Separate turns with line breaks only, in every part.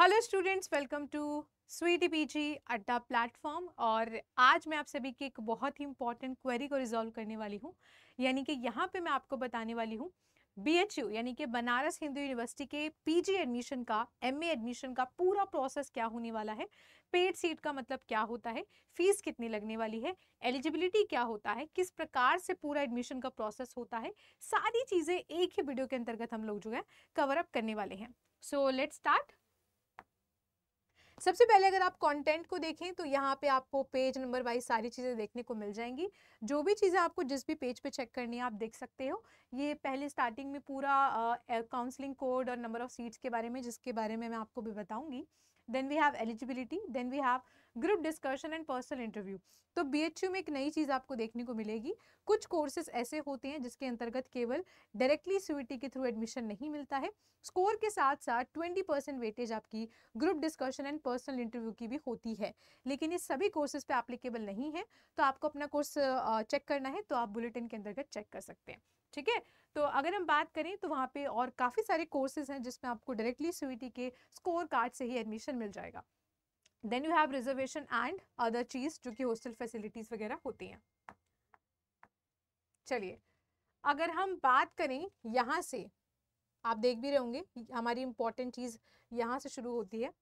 hello students welcome to CUET जी Adda platform और आज मैं आप सभी की एक बहुत ही इंपॉर्टेंट क्वेरी को रिजॉल्व करने वाली हूँ यानी कि यहाँ पे मैं आपको बताने वाली हूँ बीएचयू यानी कि बनारस हिंदू यूनिवर्सिटी के पीजी एडमिशन का एमए एडमिशन का पूरा प्रोसेस क्या होने वाला है पेड सीट का मतलब क्या होता है फीस कितनी लगने वाली है एलिजिबिलिटी क्या होता है किस प्रकार से पूरा एडमिशन का प्रोसेस होता है सारी चीज़ें एक ही वीडियो के अंतर्गत हम लोग जो है कवर अप करने वाले हैं सो लेट स्टार्ट सबसे पहले अगर आप कंटेंट को देखें तो यहाँ पे आपको पेज नंबर वाइज सारी चीज़ें देखने को मिल जाएंगी जो भी चीज़ें आपको जिस भी पेज पे चेक करनी है आप देख सकते हो ये पहले स्टार्टिंग में पूरा काउंसलिंग कोड और नंबर ऑफ़ सीट्स के बारे में जिसके बारे में मैं आपको भी बताऊँगी then we have eligibility then we have group discussion and personal interview तो बी में एक नई चीज़ आपको देखने को मिलेगी कुछ कोर्सेज ऐसे होते हैं जिसके अंतर्गत केवल डायरेक्टली सीयूटी के थ्रू एडमिशन नहीं मिलता है स्कोर के साथ साथ ट्वेंटी परसेंट वेटेज आपकी group discussion and personal interview की भी होती है लेकिन ये सभी कोर्सेज पे एप्लीकेबल नहीं है तो आपको अपना कोर्स चेक करना है तो आप बुलेटिन के अंतर्गत चेक कर सकते हैं ठीक है तो अगर हम बात करें तो वहाँ पे और काफ़ी सारे कोर्सेज हैं जिसमें आपको डायरेक्टली सी के स्कोर कार्ड से ही एडमिशन मिल जाएगा then you have reservation and other चीज़ जो कि हॉस्टल फैसिलिटीज़ वगैरह होती हैं चलिए अगर हम बात करें यहाँ से आप देख भी रहे होंगे हमारी इम्पोर्टेंट चीज़ यहाँ से शुरू होती है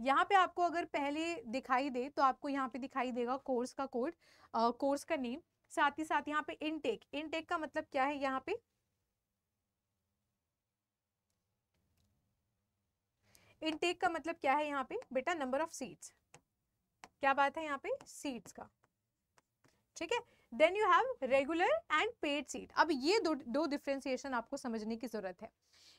यहाँ पे आपको अगर पहले दिखाई दे तो आपको यहाँ पे दिखाई देगा कोर्स का कोड कोर्स का नेम साथ ही साथ यहाँ पे इनटेक इनटेक का मतलब क्या है यहाँ पे इनटेक का मतलब क्या है यहाँ पे बेटा नंबर ऑफ सीट्स क्या बात है यहाँ पे सीट्स का ठीक है then you have regular and paid seat अब ये दो दो डिफ्रेंसिएशन आपको समझने की ज़रूरत है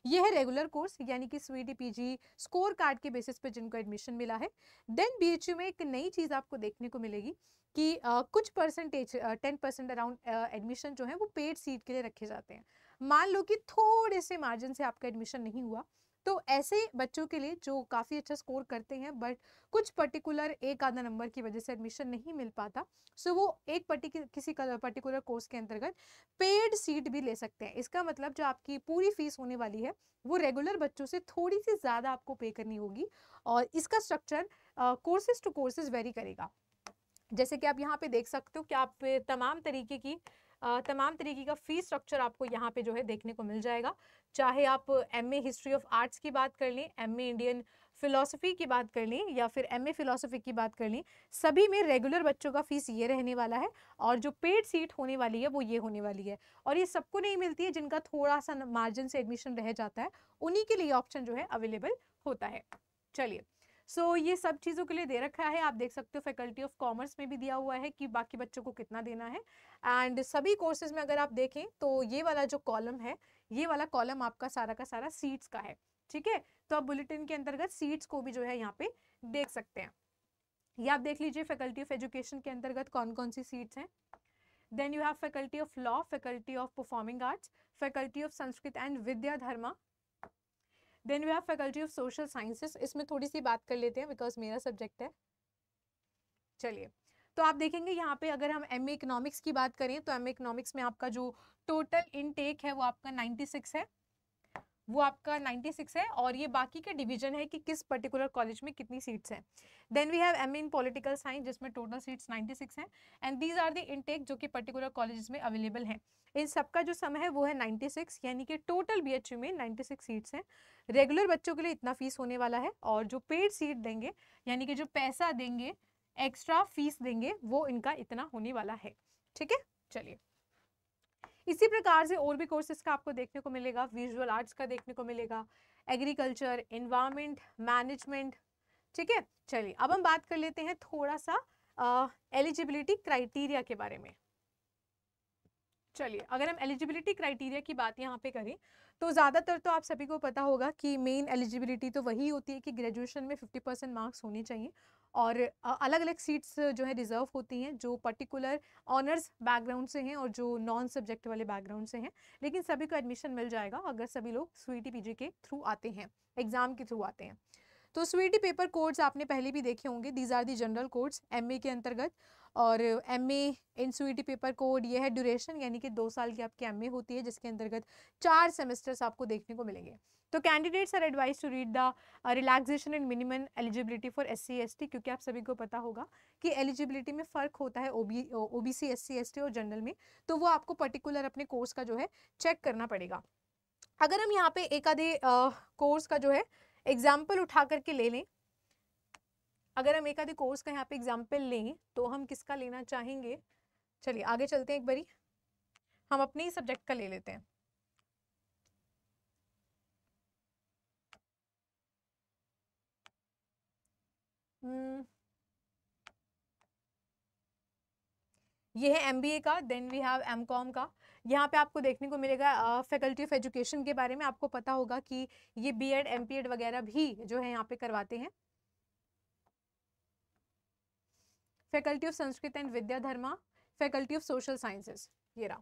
ये है रेगुलर कोर्स यानी कि स्वीटी पीजी स्कोर कार्ड के बेसिस पे जिनको एडमिशन मिला है देन बीएचयू में एक नई चीज़ आपको देखने को मिलेगी कि आ, कुछ percentage ten percent around admission जो है वो पेड सीट के लिए रखे जाते हैं मान लो कि थोड़े से मार्जिन से आपका एडमिशन नहीं हुआ तो ऐसे बच्चों के लिए जो काफ़ी अच्छा स्कोर करते हैं बट कुछ पर्टिकुलर एक आधा नंबर की वजह से एडमिशन नहीं मिल पाता सो वो एक पर्टिकुलर किसी पर्टिकुलर कोर्स के अंतर्गत पेड सीट भी ले सकते हैं इसका मतलब जो आपकी पूरी फीस होने वाली है वो रेगुलर बच्चों से थोड़ी सी ज़्यादा आपको पे करनी होगी और इसका structure courses to courses vary करेगा जैसे कि आप यहाँ पे देख सकते हो कि आप तमाम तरीके की तमाम तरीके का फ़ी स्ट्रक्चर आपको यहाँ पे जो है देखने को मिल जाएगा चाहे आप M A history of arts की बात कर लें एम ए इंडियन फिलोसफी की बात कर लें या फिर एम ए फ़िलासफ़ी की बात कर लें सभी में रेगुलर बच्चों का फ़ीस ये रहने वाला है और जो पेड सीट होने वाली है वो ये होने वाली है और ये सबको नहीं मिलती है जिनका थोड़ा सा मार्जिन से एडमिशन रह जाता है उन्हीं के लिए ऑप्शन जो है अवेलेबल होता है चलिए सो so, ये सब चीज़ों के लिए दे रखा है आप देख सकते हो फैकल्टी ऑफ कॉमर्स में भी दिया हुआ है कि बाकी बच्चों को कितना देना है एंड सभी कोर्सेज में अगर आप देखें तो ये वाला जो कॉलम है ये वाला कॉलम आपका सारा का सारा सीट्स का है ठीक है तो आप बुलेटिन के अंतर्गत सीट्स को भी जो है यहाँ पे देख सकते हैं ये आप देख लीजिए फैकल्टी ऑफ एजुकेशन के अंतर्गत कौन कौन सी सीट्स हैं then you have faculty of law faculty of performing arts faculty of Sanskrit and Vidya Dharma then we have faculty of social sciences इसमें थोड़ी सी बात कर लेते हैं बिकॉज मेरा सब्जेक्ट है चलिए तो आप देखेंगे यहाँ पे अगर हम एम इकोनॉमिक्स की बात करें तो एम इकोनॉमिक्स में आपका जो टोटल इनटेक है वो आपका 96 है वो आपका 96 है और ये बाकी के डिवीजन है कि किस पर्टिकुलर कॉलेज में कितनी सीट्स हैं then we have M in political science जिसमें टोटल सीट्स 96 हैं and these are the intake जो कि पर्टिकुलर कॉलेज में अवेलेबल हैं इन सबका जो समय है वो है 96 यानी कि टोटल बीएचयू में 96 सीट्स हैं रेगुलर बच्चों के लिए इतना फीस होने वाला है और जो पेड सीट देंगे यानी कि जो पैसा देंगे एक्स्ट्रा फीस देंगे वो इनका इतना होने वाला है ठीक है चलिए इसी प्रकार से और भी कोर्सेज का आपको देखने को मिलेगा विजुअल आर्ट्स का देखने को मिलेगा एग्रीकल्चर इन्वायरमेंट मैनेजमेंट ठीक है चलिए अब हम बात कर लेते हैं थोड़ा सा एलिजिबिलिटी uh, क्राइटेरिया के बारे में चलिए अगर हम एलिजिबिलिटी क्राइटेरिया की बात यहाँ पे करें तो ज़्यादातर तो आप सभी को पता होगा कि मेन एलिजिबिलिटी तो वही होती है कि ग्रेजुएशन में 50 परसेंट मार्क्स होने चाहिए और अलग अलग सीट्स जो है रिजर्व होती हैं जो पर्टिकुलर ऑनर्स बैकग्राउंड से हैं और जो नॉन सब्जेक्ट वाले बैकग्राउंड से हैं लेकिन सभी को एडमिशन मिल जाएगा अगर सभी लोग स्वीटी पीजी के थ्रू आते हैं एग्ज़ाम के थ्रू आते हैं तो स्वीटी पेपर कोड्स आपने पहले भी देखे होंगे these are the general codes M के अंतर्गत और M A in CUET paper code ये है ड्यूरेशन यानी कि दो साल की आपकी एम होती है जिसके अंतर्गत चार सेमेस्टर्स आपको देखने को मिलेंगे तो candidates are advise to read the relaxation and minimum eligibility for S C क्योंकि आप सभी को पता होगा कि एलिजिबिलिटी में फ़र्क होता है ओ बी ओ बी और जनरल में तो वो आपको पर्टिकुलर अपने कोर्स का जो है चेक करना पड़ेगा अगर हम यहाँ पे एक आधे कोर्स uh, का जो है एग्जाम्पल उठा करके ले लें अगर हम एक आधे कोर्स का यहाँ पे एग्जाम्पल लें तो हम किसका लेना चाहेंगे चलिए आगे चलते हैं एक बारी हम अपने ही सब्जेक्ट का ले लेते हैं हम्म ये है एम का देन वी हैव एम का यहाँ पे आपको देखने को मिलेगा फैकल्टी ऑफ एजुकेशन के बारे में आपको पता होगा कि ये बी एड एम वगैरह भी जो है यहाँ पे करवाते हैं faculty of Sanskrit and Vidya Dharma faculty of social sciences ये रहा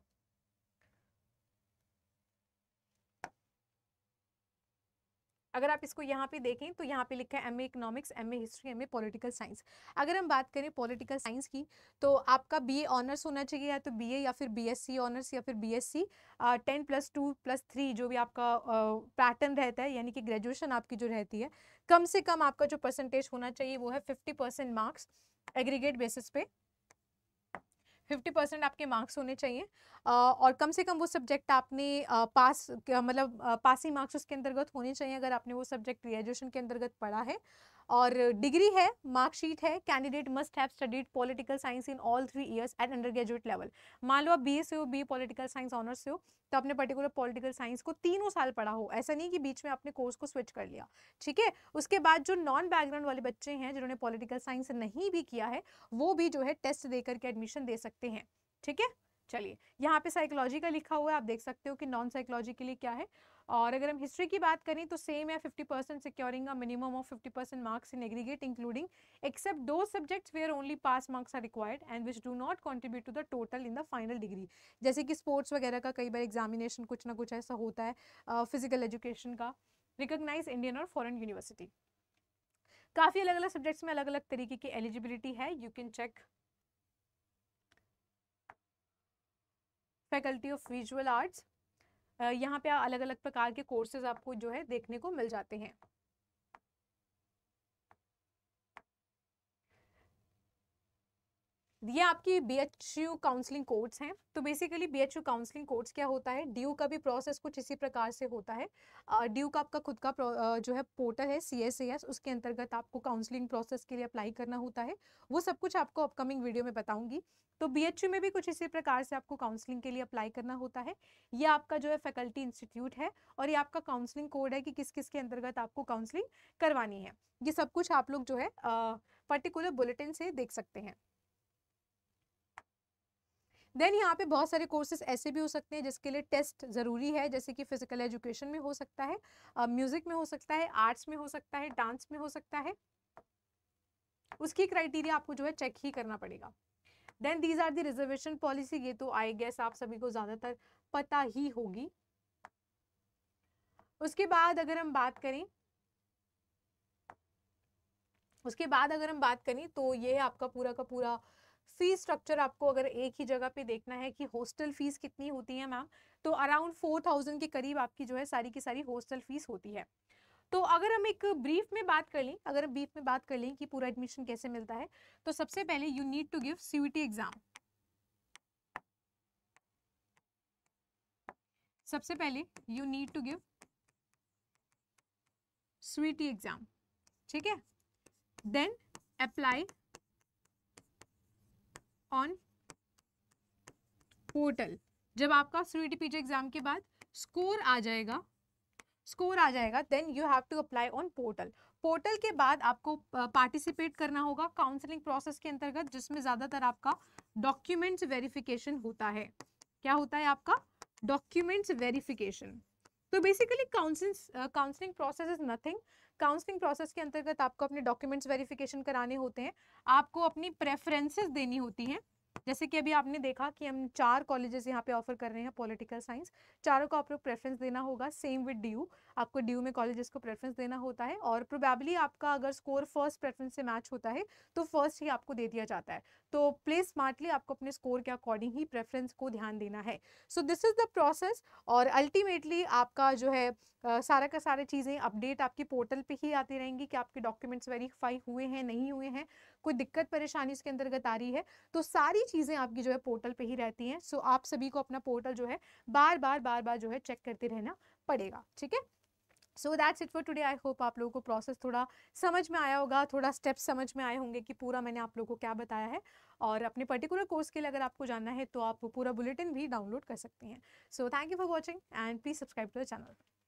अगर आप इसको यहाँ पे देखें तो यहाँ पे लिखा है M A economics M A history M A political science अगर हम बात करें पॉलिटिकल साइंस की तो आपका बी ए ऑनर्स होना चाहिए या तो बी ए या फिर बी एस सी ऑनर्स या फिर B S C ten plus two plus three जो भी आपका पैटर्न uh, रहता है यानी कि ग्रेजुएशन आपकी जो रहती है कम से कम आपका जो परसेंटेज होना चाहिए वो है fifty percent marks aggregate basis पे फिफ्टी परसेंट आपके मार्क्स होने चाहिए और कम से कम वो सब्जेक्ट आपने पास मतलब पासिंग मार्क्स उसके अंतर्गत होने चाहिए अगर आपने वो सब्जेक्ट ग्रेजुएशन के अंतर्गत पढ़ा है और डिग्री है मार्कशीट है candidate must have studied political science in all three years at undergraduate level मान लो आप बी से हो बी पॉलिटिकल साइंस ऑनर्स से हो तो आपने पर्टिकुलर पॉलिटिकल साइंस को तीनों साल पढ़ा हो ऐसा नहीं कि बीच में आपने कोर्स को स्विच कर लिया ठीक है उसके बाद जो नॉन बैकग्राउंड वाले बच्चे हैं जिन्होंने पॉलिटिकल साइंस नहीं भी किया है वो भी जो है टेस्ट देकर के एडमिशन दे सकते हैं ठीक है चलिए यहाँ पे साइकोलॉजी का लिखा हुआ है आप देख सकते हो कि नॉन साइकोलॉजी के लिए क्या है और अगर हम हिस्ट्री की बात करें तो सेम है fifty percent securing a minimum of fifty percent marks in aggregate including except दो subjects where only pass marks are required and which do not contribute to the total in the final degree जैसे कि sports वगैरह का कई बार examination कुछ ना कुछ ऐसा होता है फिजिकल uh, एजुकेशन का रिकोगनाइज इंडियन और फॉरन यूनिवर्सिटी काफ़ी अलग अलग सब्जेक्ट्स में अलग अलग तरीके की एलिजिबिलिटी है you can check faculty of visual arts यहाँ पे अलग अलग प्रकार के कोर्सेज आपको जो है देखने को मिल जाते हैं ये आपकी B H U counselling courts हैं तो basically B H U counselling courts क्या होता है यू का भी प्रोसेस कुछ इसी प्रकार से होता है डी यू का आपका खुद का जो है पोर्टल है सी एस एस उसके अंतर्गत आपको काउंसलिंग प्रोसेस के लिए अप्लाई करना होता है वो सब कुछ आपको अपकमिंग वीडियो में बताऊंगी तो बी एच यू में भी कुछ इसी प्रकार से आपको काउंसलिंग के लिए अप्लाई करना होता है ये आपका जो है फैकल्टी इंस्टीट्यूट है और ये आपका काउंसलिंग कोड है कि किस किस के अंतर्गत आपको काउंसलिंग करवानी है ये सब कुछ आप लोग जो है पर्टिकुलर बुलेटिन से देख सकते हैं देन यहाँ पे बहुत सारे कोर्सेज ऐसे भी हो सकते हैं जिसके लिए टेस्ट ज़रूरी है जैसे कि फिजिकल एजुकेशन में हो सकता है म्यूज़िक uh, में हो सकता है आर्ट्स में हो सकता है डांस में हो सकता है उसकी क्राइटेरिया आपको जो है चेक ही करना पड़ेगा then these are the reservation policy ये तो आई गेस आप सभी को ज़्यादातर पता ही होगी उसके बाद अगर हम बात करें उसके बाद अगर हम बात करें तो ये है आपका पूरा का पूरा फीस स्ट्रक्चर आपको अगर एक ही जगह पे देखना है कि हॉस्टल फीस कितनी होती है मैम तो अराउंड फोर थाउजेंड के करीब आपकी जो है सारी की सारी हॉस्टल फीस होती है तो अगर हम एक ब्रीफ में बात कर लें अगर ब्रीफ में बात कर लें कि पूरा एडमिशन कैसे मिलता है तो सबसे पहले you need to give CUET exam सबसे पहले you need to give CUET exam ठीक है देन अप्लाई ऑन पोर्टल जब आपका स्वीट पीजी एग्जाम के बाद स्कोर आ जाएगा स्कोर आ जाएगा then you have to apply on portal portal के बाद आपको पार्टिसिपेट करना होगा काउंसलिंग प्रोसेस के अंतर्गत जिसमें ज़्यादातर आपका डॉक्यूमेंट्स वेरिफिकेशन होता है क्या होता है आपका डॉक्यूमेंट्स वेरिफिकेशन तो basically council counselling process is nothing counselling process के अंतर्गत आपको अपने डॉक्यूमेंट्स वेरिफिकेशन कराने होते हैं आपको अपनी प्रेफरेंसेस देनी होती हैं जैसे कि अभी आपने देखा कि हम चार कॉलेजेस यहाँ पे ऑफर कर रहे हैं पॉलिटिकल साइंस चारों को आपको प्रेफरेंस देना होगा सेम विद ड्यू आपको ड्यू में कॉलेजेस को प्रेफरेंस देना होता है और प्रोबेबली आपका अगर स्कोर फर्स्ट प्रेफरेंस से मैच होता है तो फर्स्ट ही आपको दे दिया जाता है तो प्ले स्मार्टली आपको अपने स्कोर के अकॉर्डिंग ही प्रेफरेंस को ध्यान देना है so this is the process और अल्टीमेटली आपका जो है आ, सारा का सारा चीज़ें अपडेट आपकी पोर्टल पे ही आती रहेंगी कि आपके डॉक्यूमेंट्स वेरीफाई हुए हैं नहीं हुए हैं कोई दिक्कत परेशानी उसके अंतर्गत आ रही है तो सारी चीज़ें आपकी जो है पोर्टल पर ही रहती हैं सो आप सभी को अपना पोर्टल जो है बार बार बार बार जो है चेक करते रहना पड़ेगा ठीक है so that's it for today I hope आप लोगों को प्रोसेस थोड़ा समझ में आया होगा थोड़ा स्टेप्स समझ में आए होंगे कि पूरा मैंने आप लोगों को क्या बताया है और अपने पर्टिकुलर कोर्स के लिए अगर आपको जानना है तो आप पूरा बुलेटिन भी डाउनलोड कर सकते हैं so thank you for watching and please subscribe to the channel